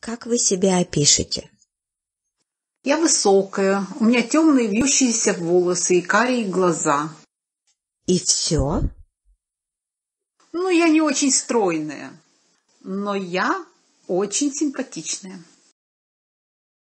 Как вы себя опишете? Я высокая, у меня темные вьющиеся волосы и карие глаза. И все? Ну, я не очень стройная, но я очень симпатичная.